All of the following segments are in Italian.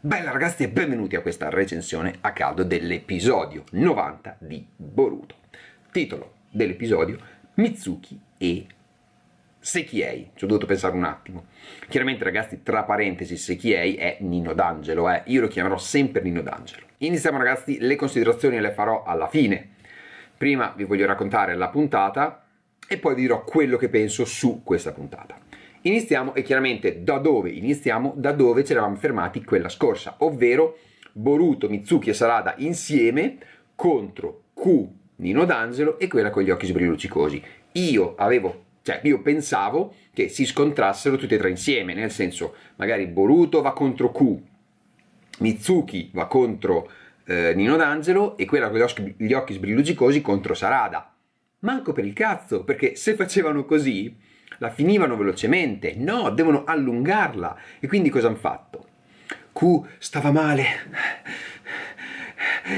Bella ragazzi e benvenuti a questa recensione a caldo dell'episodio 90 di Boruto. Titolo dell'episodio Mitsuki e Sekiei. Ci ho dovuto pensare un attimo. Chiaramente ragazzi, tra parentesi, Sekiei è Nino D'Angelo, eh? io lo chiamerò sempre Nino D'Angelo. Iniziamo ragazzi, le considerazioni le farò alla fine. Prima vi voglio raccontare la puntata e poi vi dirò quello che penso su questa puntata. Iniziamo e chiaramente da dove iniziamo? Da dove ci eravamo fermati quella scorsa, ovvero Boruto, Mizuki e Sarada insieme contro Q, Nino D'Angelo e quella con gli occhi sbrillucicosi. Io avevo cioè, io pensavo che si scontrassero tutti e tre insieme, nel senso, magari Boruto va contro Q, Mizuki va contro eh, Nino D'Angelo e quella con gli occhi, gli occhi sbrillucicosi contro Sarada. Manco per il cazzo, perché se facevano così, la finivano velocemente, no, devono allungarla. E quindi cosa hanno fatto? Q stava male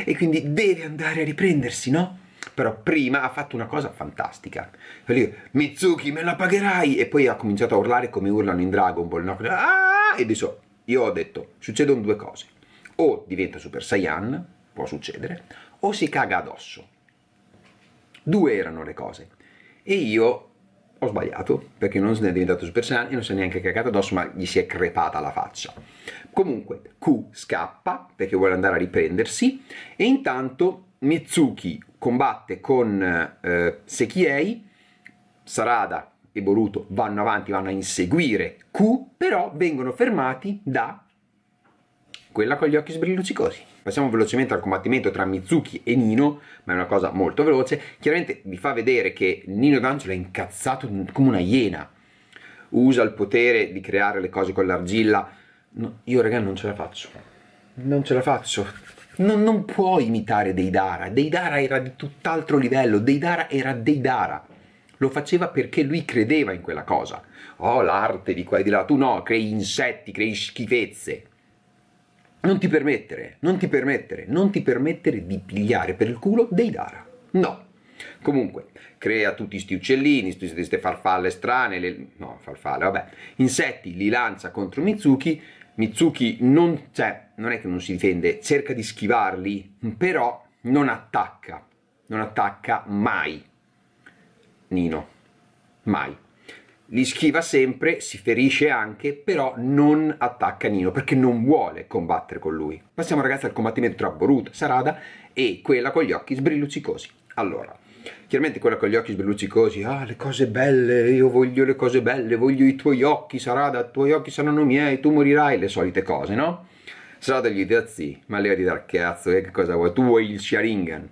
e quindi deve andare a riprendersi, no? Però prima ha fatto una cosa fantastica. Lì, Mizuki, me la pagherai! E poi ha cominciato a urlare come urlano in Dragon Ball, no? Ah! E adesso io ho detto, succedono due cose. O diventa Super Saiyan, può succedere, o si caga addosso. Due erano le cose. E io ho sbagliato perché non se ne è diventato Super Saiyan e non si è neanche cagato addosso ma gli si è crepata la faccia comunque Q scappa perché vuole andare a riprendersi e intanto Mitsuki combatte con eh, Sekiei Sarada e Boruto vanno avanti vanno a inseguire Q però vengono fermati da quella con gli occhi sbrilluccicosi. Passiamo velocemente al combattimento tra Mizuki e Nino, ma è una cosa molto veloce. Chiaramente vi fa vedere che Nino D'Angelo è incazzato come una iena. Usa il potere di creare le cose con l'argilla. No, io, ragazzi, non ce la faccio. Non ce la faccio. Non, non puoi imitare Deidara. Deidara era di tutt'altro livello. Deidara era Deidara. Lo faceva perché lui credeva in quella cosa. Oh, l'arte di qua e di là. Tu no, crei insetti, crei schifezze non ti permettere, non ti permettere, non ti permettere di pigliare per il culo dei Dara. No. Comunque, crea tutti questi uccellini, queste farfalle strane, le... no, farfalle, vabbè, insetti, li lancia contro Mitsuki, Mitsuki non, cioè, non è che non si difende, cerca di schivarli, però non attacca, non attacca mai. Nino, mai li schiva sempre, si ferisce anche, però non attacca Nino perché non vuole combattere con lui. Passiamo ragazzi al combattimento tra Borut, Sarada e quella con gli occhi sbrilluccicosi. Allora, chiaramente quella con gli occhi sbrilluccicosi, ah le cose belle, io voglio le cose belle, voglio i tuoi occhi Sarada, i tuoi occhi saranno miei, tu morirai, le solite cose, no? Sarada gli dice, zì, ma leva di dar cazzo, eh, che cosa vuoi? Tu vuoi il Sharingan?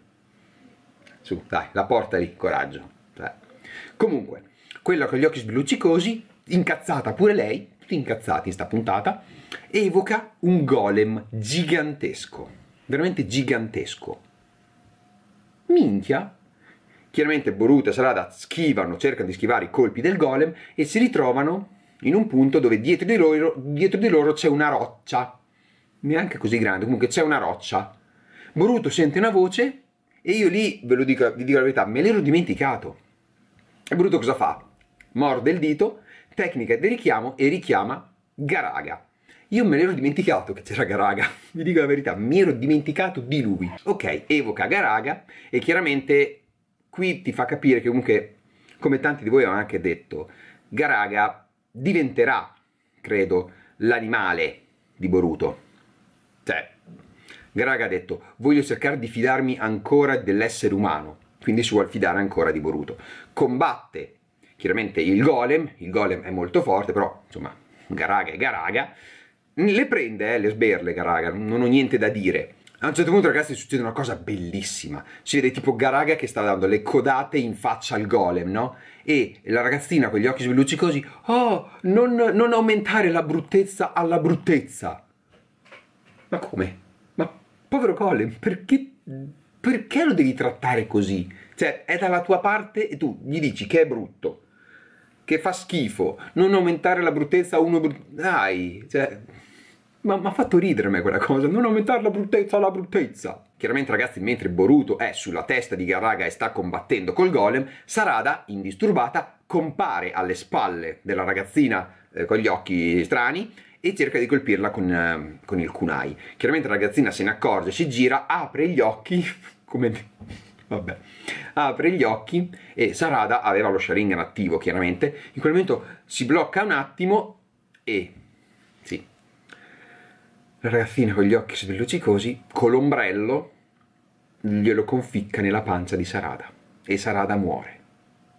Su, dai, la porta lì, coraggio. Comunque, quella con gli occhi sbiluccicosi, incazzata pure lei, tutti incazzati in sta puntata, evoca un golem gigantesco, veramente gigantesco. Minchia, Chiaramente Boruta e Sarada schivano, cercano di schivare i colpi del golem e si ritrovano in un punto dove dietro di loro, dietro di loro c'è una roccia. Neanche così grande, comunque c'è una roccia. Boruto sente una voce e io lì, ve lo dico, vi dico la verità, me l'ero dimenticato. E Boruto cosa fa? morde il dito, tecnica di richiamo e richiama Garaga. Io me l'ero dimenticato che c'era Garaga, vi dico la verità, mi ero dimenticato di lui. Ok, evoca Garaga e chiaramente qui ti fa capire che comunque, come tanti di voi hanno anche detto, Garaga diventerà, credo, l'animale di Boruto. Cioè, Garaga ha detto, voglio cercare di fidarmi ancora dell'essere umano, quindi si vuole fidare ancora di Boruto. Combatte chiaramente il golem, il golem è molto forte, però insomma Garaga è Garaga, le prende, eh, le sberle Garaga, non ho niente da dire. A un certo punto ragazzi succede una cosa bellissima, si vede tipo Garaga che sta dando le codate in faccia al golem, no? E la ragazzina con gli occhi svelluccicosi, oh, non, non aumentare la bruttezza alla bruttezza. Ma come? Ma povero golem, perché, perché lo devi trattare così? Cioè, è dalla tua parte e tu gli dici che è brutto che fa schifo, non aumentare la bruttezza a uno brut... Dai, cioè... Ma mi ha fatto ridere a me quella cosa, non aumentare la bruttezza alla bruttezza. Chiaramente ragazzi, mentre Boruto è sulla testa di Garaga e sta combattendo col golem, Sarada, indisturbata, compare alle spalle della ragazzina eh, con gli occhi strani e cerca di colpirla con, eh, con il kunai. Chiaramente la ragazzina se ne accorge, si gira, apre gli occhi come Vabbè. Apre gli occhi e Sarada aveva lo Sharingan attivo, chiaramente. In quel momento si blocca un attimo e... Sì. La ragazzina con gli occhi sbellucicosi, con l'ombrello, glielo conficca nella pancia di Sarada. E Sarada muore.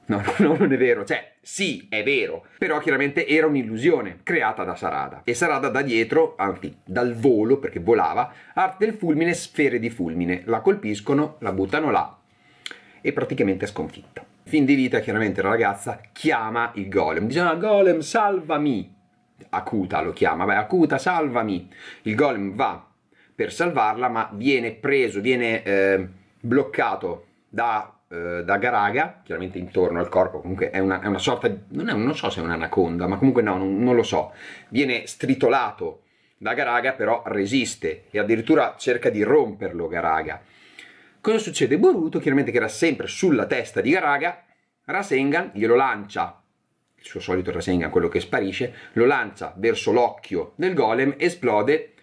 No, no, non è vero. Cioè, sì, è vero. Però chiaramente era un'illusione creata da Sarada. E Sarada da dietro, anzi, dal volo, perché volava, arte del fulmine, sfere di fulmine. La colpiscono, la buttano là e praticamente sconfitto. Fin di vita, chiaramente, la ragazza chiama il golem, dice ah, golem salvami, Acuta lo chiama, vai Acuta salvami, il golem va per salvarla ma viene preso, viene eh, bloccato da eh, da Garaga, chiaramente intorno al corpo, comunque è una, è una sorta, di, non, è, non, so se è un'anaconda, ma comunque no, non, non, lo so, viene stritolato da Garaga, però resiste e addirittura cerca di romperlo Garaga. Cosa succede? Boruto, chiaramente che era sempre sulla testa di Garaga, Rasengan glielo lancia, il suo solito Rasengan, quello che sparisce, lo lancia verso l'occhio del golem, esplode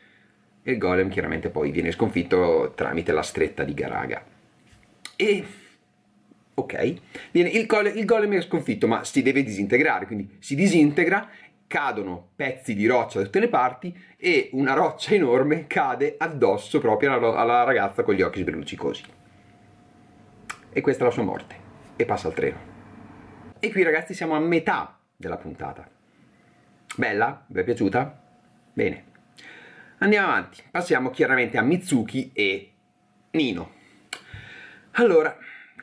e il golem chiaramente poi viene sconfitto tramite la stretta di Garaga. E ok? Il, golem è sconfitto, ma si deve disintegrare, quindi si disintegra cadono pezzi di roccia da tutte le parti e una roccia enorme cade addosso proprio alla, alla ragazza con gli occhi sbrilluccicosi. E questa è la sua morte. E passa al treno. E qui ragazzi siamo a metà della puntata. Bella? Vi è piaciuta? Bene. Andiamo avanti. Passiamo chiaramente a Mitsuki e Nino. Allora,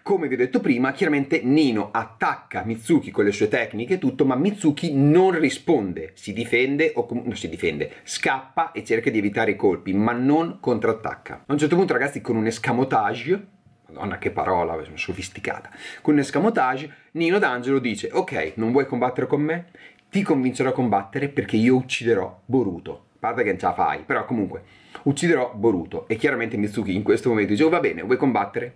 come vi ho detto prima, chiaramente Nino attacca Mitsuki con le sue tecniche e tutto, ma Mitsuki non risponde, si difende o comunque non si difende, scappa e cerca di evitare i colpi, ma non contrattacca. A un certo punto, ragazzi, con un escamotage Madonna che parola, sofisticata. Con un escamotage, Nino D'Angelo dice: Ok, non vuoi combattere con me? Ti convincerò a combattere perché io ucciderò Boruto. A parte che non ce la fai, però comunque ucciderò Boruto. E chiaramente Mitsuki in questo momento dice: oh, Va bene, vuoi combattere?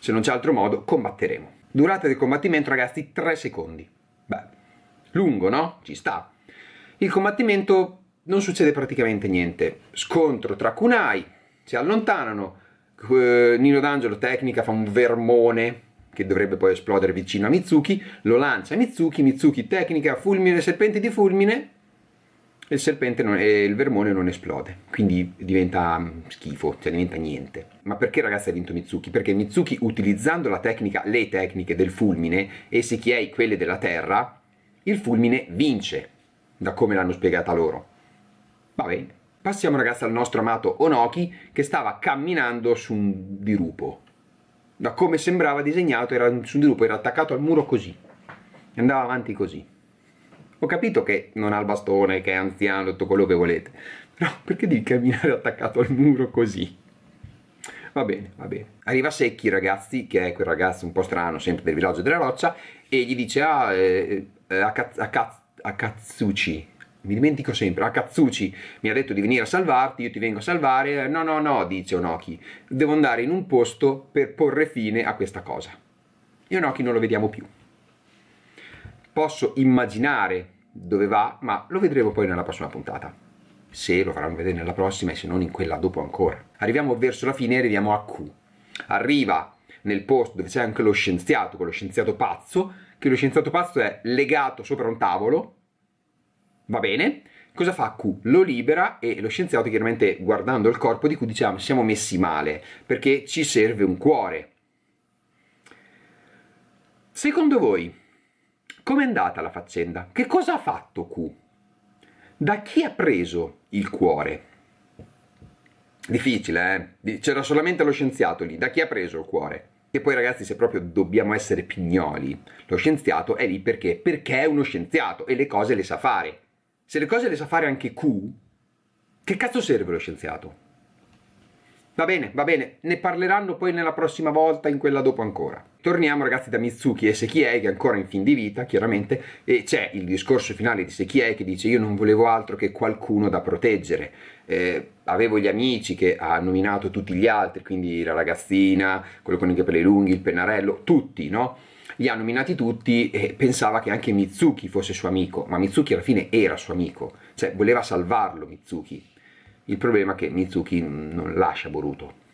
se non c'è altro modo, combatteremo. Durata del combattimento, ragazzi, 3 secondi. Beh, lungo, no? Ci sta. Il combattimento non succede praticamente niente. Scontro tra kunai, si allontanano. Eh, Nino D'Angelo tecnica fa un vermone che dovrebbe poi esplodere vicino a Mitsuki, lo lancia a Mitsuki, Mitsuki tecnica fulmine serpente di fulmine, il serpente e il vermone non esplode, quindi diventa mm, schifo, cioè diventa niente. Ma perché ragazzi ha vinto Mitsuki? Perché Mitsuki utilizzando la tecnica, le tecniche del fulmine e chi Sekiei quelle della terra, il fulmine vince, da come l'hanno spiegata loro. Va bene. Passiamo ragazzi al nostro amato Onoki che stava camminando su un dirupo. Da come sembrava disegnato era su un dirupo, era attaccato al muro così. Andava avanti così. Ho capito che non ha il bastone, che è anziano, tutto quello che volete, però perché devi camminare attaccato al muro così? Va bene, va bene. Arriva Secchi, ragazzi, che è quel ragazzo un po' strano, sempre del villaggio della roccia, e gli dice ah, eh, eh a, a, a Katsuchi, mi dimentico sempre, Akatsuchi mi ha detto di venire a salvarti, io ti vengo a salvare, no no no, dice Onoki, devo andare in un posto per porre fine a questa cosa. E Onoki non lo vediamo più posso immaginare dove va, ma lo vedremo poi nella prossima puntata. Se lo faranno vedere nella prossima e se non in quella dopo ancora. Arriviamo verso la fine e arriviamo a Q. Arriva nel posto dove c'è anche lo scienziato, quello scienziato pazzo, che lo scienziato pazzo è legato sopra un tavolo. Va bene? Cosa fa Q? Lo libera e lo scienziato chiaramente guardando il corpo di Q diciamo siamo messi male perché ci serve un cuore. Secondo voi Com'è andata la faccenda? Che cosa ha fatto Q? Da chi ha preso il cuore? Difficile, eh? C'era solamente lo scienziato lì. Da chi ha preso il cuore? E poi ragazzi, se proprio dobbiamo essere pignoli, lo scienziato è lì perché? Perché è uno scienziato e le cose le sa fare. Se le cose le sa fare anche Q, che cazzo serve lo scienziato? Va bene, va bene, ne parleranno poi nella prossima volta, in quella dopo ancora. Torniamo ragazzi da Mitsuki e Sekiei, che è ancora in fin di vita, chiaramente, e c'è il discorso finale di Sekiei che dice io non volevo altro che qualcuno da proteggere. Eh, avevo gli amici che ha nominato tutti gli altri, quindi la ragazzina, quello con i capelli lunghi, il pennarello, tutti, no? Li ha nominati tutti e pensava che anche Mitsuki fosse suo amico, ma Mitsuki alla fine era suo amico, cioè voleva salvarlo Mitsuki, il problema è che Mizuki non lascia Boruto.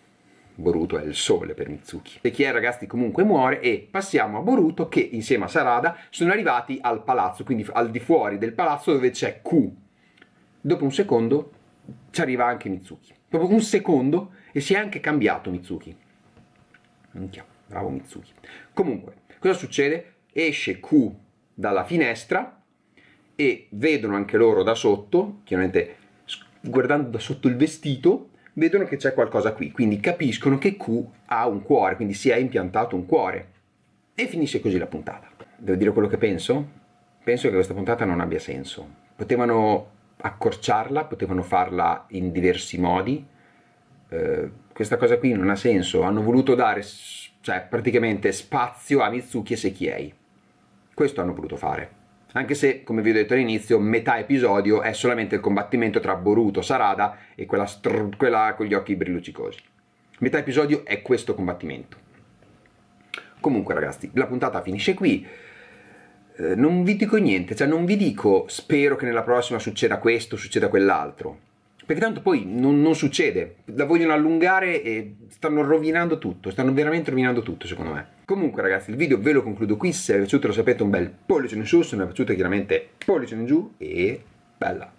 Boruto è il sole per Mizuki. è ragazzi comunque muore e passiamo a Boruto che insieme a Sarada sono arrivati al palazzo, quindi al di fuori del palazzo dove c'è Q. Dopo un secondo ci arriva anche Mizuki. Dopo un secondo e si è anche cambiato Mizuki. Minchia, bravo Mizuki. Comunque, cosa succede? Esce Q dalla finestra e vedono anche loro da sotto, chiaramente guardando da sotto il vestito, vedono che c'è qualcosa qui, quindi capiscono che Q ha un cuore, quindi si è impiantato un cuore. E finisce così la puntata. Devo dire quello che penso? Penso che questa puntata non abbia senso. Potevano accorciarla, potevano farla in diversi modi. Eh, questa cosa qui non ha senso. Hanno voluto dare cioè, praticamente spazio a Mitsuki e Sekiei. Questo hanno voluto fare anche se, come vi ho detto all'inizio, metà episodio è solamente il combattimento tra Boruto, Sarada e quella, strrr, quella con gli occhi brillucicosi. Metà episodio è questo combattimento. Comunque ragazzi, la puntata finisce qui. Eh, non vi dico niente, cioè non vi dico spero che nella prossima succeda questo, succeda quell'altro perché tanto poi non, non succede, la vogliono allungare e stanno rovinando tutto, stanno veramente rovinando tutto secondo me. Comunque ragazzi il video ve lo concludo qui, se vi è piaciuto lo sapete un bel pollice in su, se non è piaciuto chiaramente pollice in giù e bella!